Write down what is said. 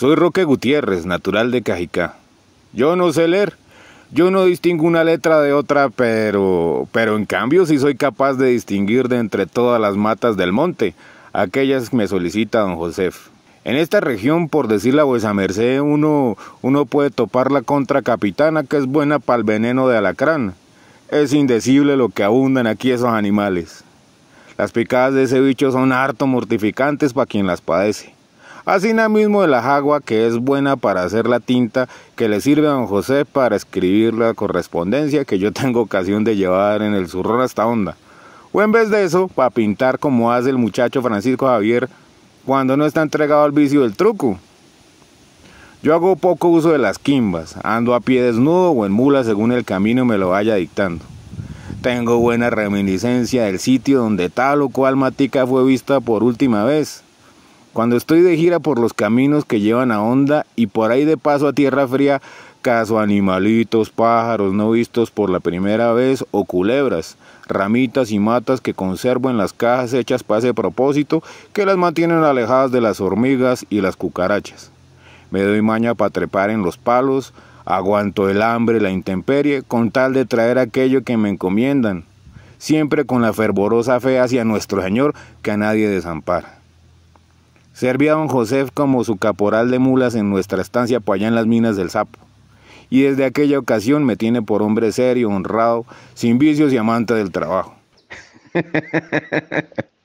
Soy Roque Gutiérrez, natural de Cajicá. Yo no sé leer, yo no distingo una letra de otra, pero, pero en cambio sí soy capaz de distinguir de entre todas las matas del monte, aquellas que me solicita don Josef. En esta región, por decir la vuesa merced, uno, uno puede topar la capitana que es buena para el veneno de alacrán. Es indecible lo que abundan aquí esos animales. Las picadas de ese bicho son harto mortificantes para quien las padece así mismo de la jagua que es buena para hacer la tinta, que le sirve a don José para escribir la correspondencia que yo tengo ocasión de llevar en el zurrón hasta onda. O en vez de eso, para pintar como hace el muchacho Francisco Javier cuando no está entregado al vicio del truco. Yo hago poco uso de las quimbas, ando a pie desnudo o en mula según el camino me lo vaya dictando. Tengo buena reminiscencia del sitio donde tal o cual matica fue vista por última vez. Cuando estoy de gira por los caminos que llevan a onda y por ahí de paso a Tierra Fría, caso animalitos, pájaros no vistos por la primera vez o culebras, ramitas y matas que conservo en las cajas hechas para ese propósito que las mantienen alejadas de las hormigas y las cucarachas. Me doy maña para trepar en los palos, aguanto el hambre, la intemperie, con tal de traer aquello que me encomiendan, siempre con la fervorosa fe hacia nuestro Señor que a nadie desampara. Servía a don José como su caporal de mulas en nuestra estancia por allá en las minas del Sapo. Y desde aquella ocasión me tiene por hombre serio, honrado, sin vicios y amante del trabajo.